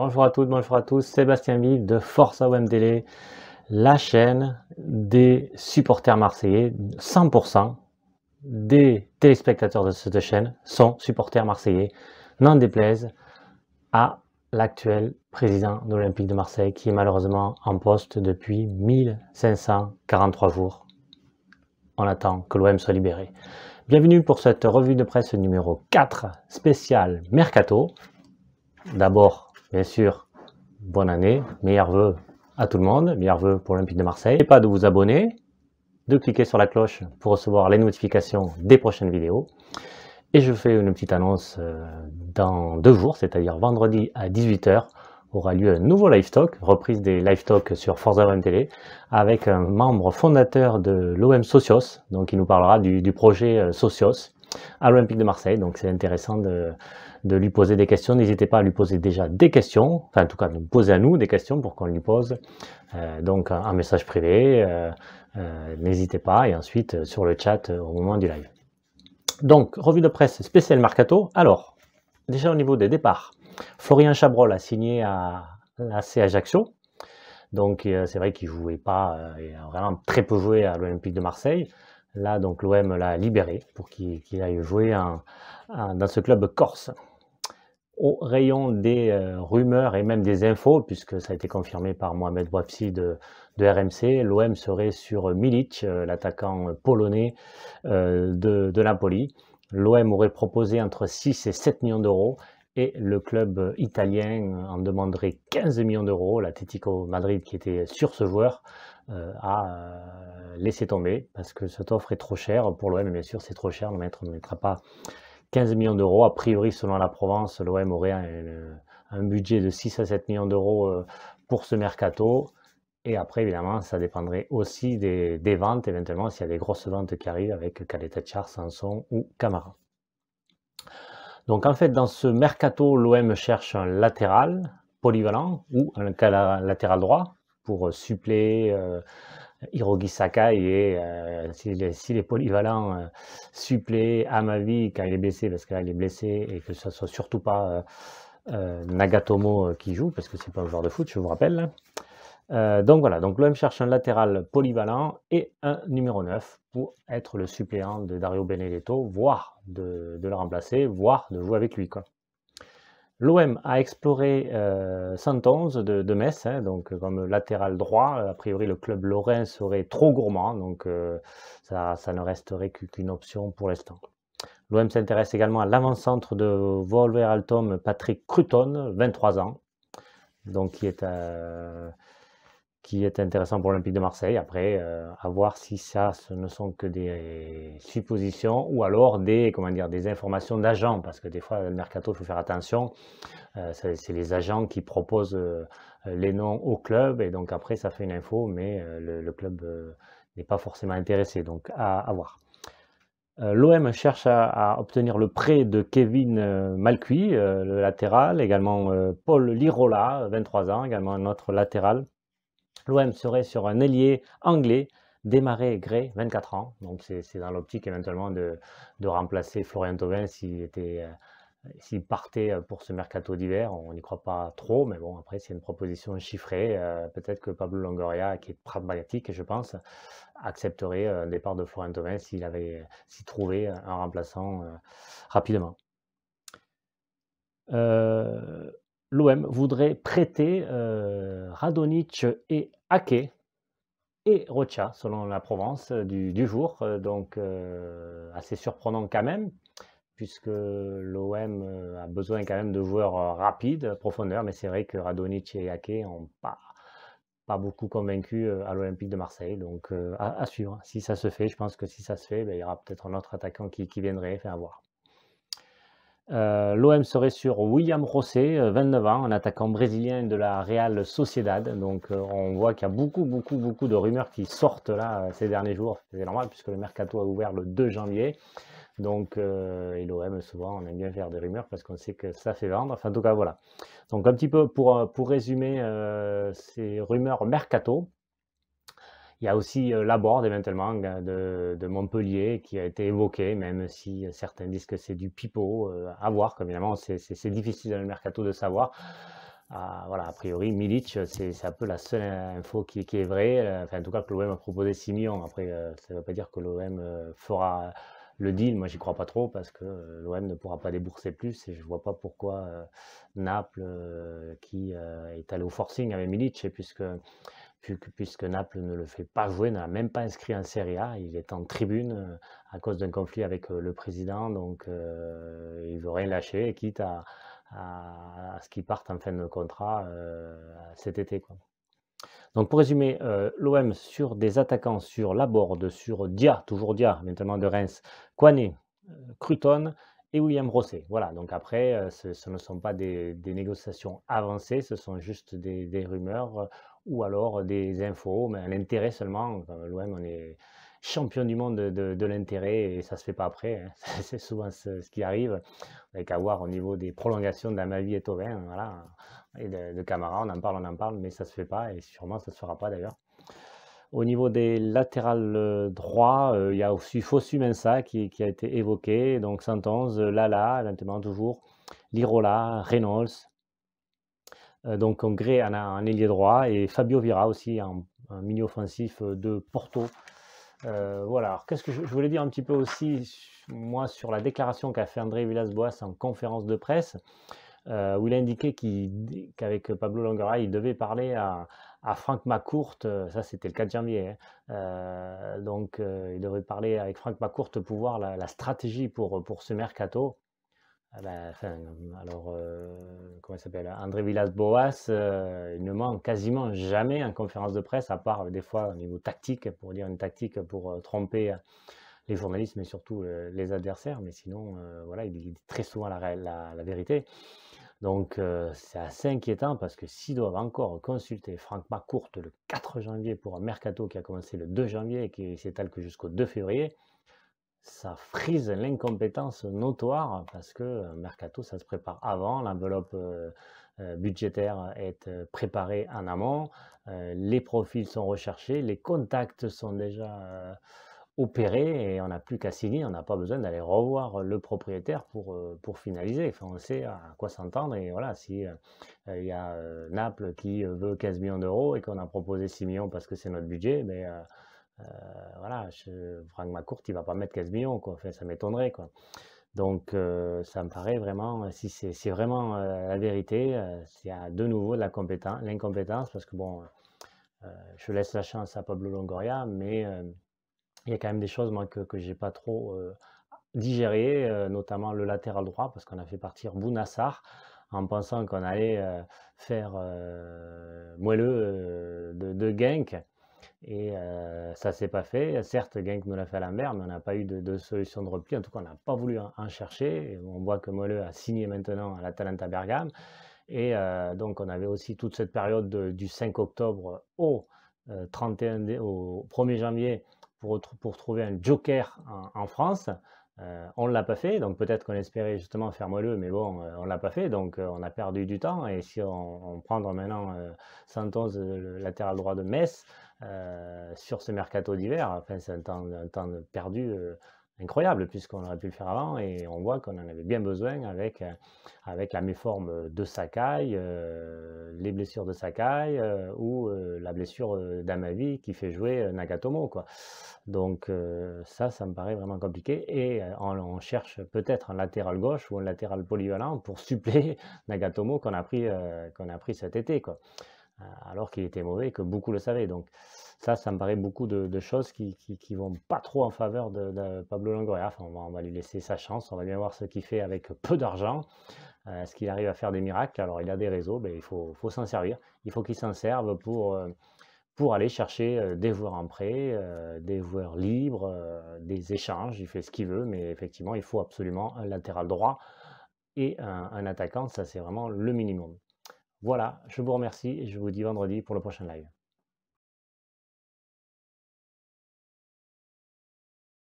Bonjour à toutes, bonjour à tous, Sébastien Ville de Force Télé, la chaîne des supporters marseillais. 100% des téléspectateurs de cette chaîne sont supporters marseillais, n'en déplaise à l'actuel président de l'Olympique de Marseille qui est malheureusement en poste depuis 1543 jours. On attend que l'OM soit libéré. Bienvenue pour cette revue de presse numéro 4 spécial Mercato. D'abord, bien sûr, bonne année, meilleurs voeux à tout le monde, meilleurs voeux pour l'Olympique de Marseille. N'hésitez pas de vous abonner, de cliquer sur la cloche pour recevoir les notifications des prochaines vidéos. Et je fais une petite annonce euh, dans deux jours, c'est-à-dire vendredi à 18h, aura lieu un nouveau live talk, reprise des live talks sur Forza OM Télé, avec un membre fondateur de l'OM Socios, donc il nous parlera du, du projet euh, Socios à l'Olympique de Marseille. Donc c'est intéressant de, de lui poser des questions. N'hésitez pas à lui poser déjà des questions, enfin en tout cas, nous poser à nous des questions pour qu'on lui pose euh, donc un message privé. Euh, euh, n'hésitez pas et ensuite sur le chat au moment du live. Donc, revue de presse spéciale Marcato, Alors, déjà au niveau des départs, Florian Chabrol a signé à l'AC Ajaccio. Donc, c'est vrai qu'il jouait pas, il a vraiment très peu joué à l'Olympique de Marseille. Là, donc, l'OM l'a libéré pour qu'il aille jouer dans ce club corse au rayon des euh, rumeurs et même des infos, puisque ça a été confirmé par Mohamed Bouafsi de, RMC, l'OM serait sur Milic, euh, l'attaquant polonais euh, de, Napoli. L'OM aurait proposé entre 6 et 7 millions d'euros et le club italien en demanderait 15 millions d'euros. L'Atletico Madrid, qui était sur ce joueur, a laissé tomber parce que cette offre est trop chère pour l'OM. Bien sûr, c'est trop cher, maître ne mettra pas 15 millions d'euros. A priori, selon la Provence, l'OM aurait un, budget de 6 à 7 millions d'euros euh, pour ce mercato. Et après, évidemment, ça dépendrait aussi des, ventes, éventuellement, s'il y a des grosses ventes qui arrivent avec Caleta Char, Sanson ou Camara. Donc, en fait, dans ce mercato, l'OM cherche un latéral polyvalent ou un latéral droit pour suppléer euh, Hirogi Sakai est, euh, s'il est, polyvalent, euh, supplé à ma vie quand il est blessé, parce que là il est blessé et que ce ne soit surtout pas euh, Nagatomo qui joue, parce que c'est pas un joueur de foot, je vous rappelle. Hein. donc voilà, donc l'OM cherche un latéral polyvalent et un numéro 9 pour être le suppléant de Dario Benedetto, voire de, le remplacer, voire de jouer avec lui. Quoi. L'OM a exploré 111 euh, de, Metz, hein, donc euh, comme latéral droit. Euh, a priori, le club lorrain serait trop gourmand, donc ça, ne resterait qu'une option pour l'instant. L'OM s'intéresse également à l'avant-centre de Wolverhampton, Patrick Cruton, 23 ans, donc qui est qui est intéressant pour l'Olympique de Marseille. Après, euh, à voir si ça, ce ne sont que des suppositions ou alors des, comment dire, des informations d'agents, parce que des fois, le mercato, il faut faire attention. Euh, c'est les agents qui proposent euh, les noms au club, et donc après, ça fait une info, mais le, club n'est pas forcément intéressé, donc à, voir. L'OM cherche à, obtenir le prêt de Kevin Malcuit, le latéral, également Paul Lirola, 23 ans, également un autre latéral L'OM serait sur un ailier anglais, Démarré gré, 24 ans. Donc c'est dans l'optique éventuellement de, remplacer Florian Thauvin s'il était... Euh, partait euh, pour ce mercato d'hiver, on n'y croit pas trop, mais bon, après, c'est une proposition chiffrée. Euh, peut-être que Pablo Longoria, qui est pragmatique, je pense, accepterait un départ de Florian Thauvin s'il avait s'y trouvé un remplaçant rapidement l'OM voudrait prêter euh, et Ake et Rocha, selon la Provence euh, du, jour. Euh, donc, euh, assez surprenant quand même, puisque l'OM a besoin quand même de joueurs rapides, profondeur, mais c'est vrai que Radonic et Ake n'ont pas, pas beaucoup convaincu à l'Olympique de Marseille. Donc, à, suivre. Si ça se fait, je pense que si ça se fait, ben, il y aura peut-être un autre attaquant qui, qui viendrait, faire voir. Euh, L'OM serait sur William Rosset, 29 euh, ans, un attaquant brésilien de la Real Sociedad. Donc euh, on voit qu'il y a beaucoup, beaucoup, beaucoup de rumeurs qui sortent là ces derniers jours. C'est normal puisque le mercato a ouvert le 2 janvier. Donc, et l'OM, souvent, on aime bien faire des rumeurs parce qu'on sait que ça fait vendre. en tout cas, voilà. Donc, un petit peu pour résumer ces rumeurs mercato. Il y a aussi euh, l'abord éventuellement euh, de, Montpellier qui a été évoqué, même si euh, certains disent que c'est du pipeau. à voir, comme évidemment, c'est difficile dans le mercato de savoir. Ah, voilà, a priori, Milic, c'est un peu la seule info qui, est vraie. Enfin, en tout cas, que l'OM a proposé 6 millions. Après, ça ne veut pas dire que l'OM fera le deal. Moi, j'y crois pas trop parce que l'OM ne pourra pas débourser plus et je vois pas pourquoi Naples, qui est allé au forcing avec Milic, puisque puisque Naples ne le fait pas jouer, n'a même pas inscrit en Serie A. Il est en tribune euh, à cause d'un conflit avec euh, le président, donc euh, il veut rien lâcher, quitte à, à, ce qu'il parte en fin de contrat euh, cet été. Donc pour résumer, l'OM sur des attaquants, sur la borde, sur Dia, toujours Dia, maintenant de Reims, Quané Cruton et William Rosset. Voilà, donc après, euh, ce, ne sont pas des, négociations avancées, ce sont juste des, rumeurs euh, ou alors des infos, mais l'intérêt seulement. loin on est champion du monde de, l'intérêt et ça se fait pas après. Hein. C'est souvent ce, qui arrive. Avec à voir au niveau des prolongations d'Amavi et Tauvin, voilà, et de, de on en parle, on en parle, mais ça se fait pas et sûrement ça se fera pas d'ailleurs. Au niveau des latérales euh, droits, euh, il y a aussi Fosu Mensa qui, a été évoqué, donc 111, euh, Lala, évidemment toujours, Lirola, Reynolds. donc Gré en, un ailier droit et Fabio Vira aussi en, mini offensif de Porto. voilà, qu'est-ce que je, voulais dire un petit peu aussi, moi, sur la déclaration qu'a fait André Villas-Boas en conférence de presse, où il a indiqué qu'avec Pablo Longara, il devait parler à, à Franck Macourte, euh, ça c'était le 4 janvier, hein. euh, donc euh, il devrait parler avec Franck Macourte pour voir la, stratégie pour, pour ce mercato. Ah ben, alors, comment il s'appelle André Villas-Boas, il ne manque quasiment jamais en conférence de presse, à part des fois au niveau tactique, pour dire une tactique pour tromper les journalistes, mais surtout les adversaires. Mais sinon, voilà, il dit très souvent la vérité. Donc euh, c'est assez inquiétant parce que s'ils doivent encore consulter Franck Macourte le 4 janvier pour un mercato qui a commencé le 2 janvier et qui s'étale que jusqu'au 2 février, ça frise l'incompétence notoire parce que euh, mercato ça se prépare avant, l'enveloppe euh, budgétaire est préparée en amont, les profils sont recherchés, les contacts sont déjà opéré et on n'a plus qu'à signer, on n'a pas besoin d'aller revoir le propriétaire pour, euh, pour finaliser. Enfin, on sait à quoi s'entendre et voilà, si euh, il y a euh, Naples qui veut 15 millions d'euros et qu'on a proposé 6 millions parce que c'est notre budget, mais ben, voilà, je, Franck Macourt, il va pas mettre 15 millions, quoi. ça m'étonnerait, quoi. Donc, ça me paraît vraiment, si c'est vraiment la vérité, c'est de nouveau de l'incompétence, parce que bon, je laisse la chance à Pablo Longoria, mais il y a quand même des choses moi, que, je n'ai pas trop digéré, notamment le latéral droit, parce qu'on a fait partir Bounassar en pensant qu'on allait faire moelleux de, de Genk. Et ça s'est pas fait. Certes, Genk nous l'a fait à la mer, mais on n'a pas eu de, solution de repli. En tout cas, on n'a pas voulu en, chercher. on voit que Moelleux a signé maintenant à l'Atalanta Bergame. Et donc, on avait aussi toute cette période du 5 octobre au 31 au 1er janvier pour, trouver un joker en, France. Euh, on ne l'a pas fait, donc peut-être qu'on espérait justement faire moelleux, mais bon, euh, on ne l'a pas fait, donc euh, on a perdu du temps. Et si on, prend maintenant Santos, latéral droit de Metz, sur ce mercato d'hiver, enfin, c'est un temps, un temps perdu incroyable puisqu'on aurait pu le faire avant et on voit qu'on en avait bien besoin avec, euh, avec la méforme de Sakai, euh, les blessures de Sakai euh, ou la blessure d'Amavi qui fait jouer Nagatomo. Quoi. Donc ça, ça me paraît vraiment compliqué et on, on cherche peut-être un latéral gauche ou un latéral polyvalent pour suppléer Nagatomo qu'on a, pris qu'on a pris cet été, quoi. alors qu'il était mauvais et que beaucoup le savaient. Donc ça, ça me paraît beaucoup de, choses qui, qui, vont pas trop en faveur de, Pablo Longoria. on va, lui laisser sa chance, on va bien voir ce qu'il fait avec peu d'argent. Euh, est-ce qu'il arrive à faire des miracles Alors, il a des réseaux, mais il faut, s'en servir. Il faut qu'il s'en serve pour, euh, pour aller chercher euh, des joueurs en prêt, des joueurs libres, des échanges. Il fait ce qu'il veut, mais effectivement, il faut absolument un latéral droit et un, un attaquant. Ça, c'est vraiment le minimum. Voilà, je vous remercie et je vous dis vendredi pour le prochain live.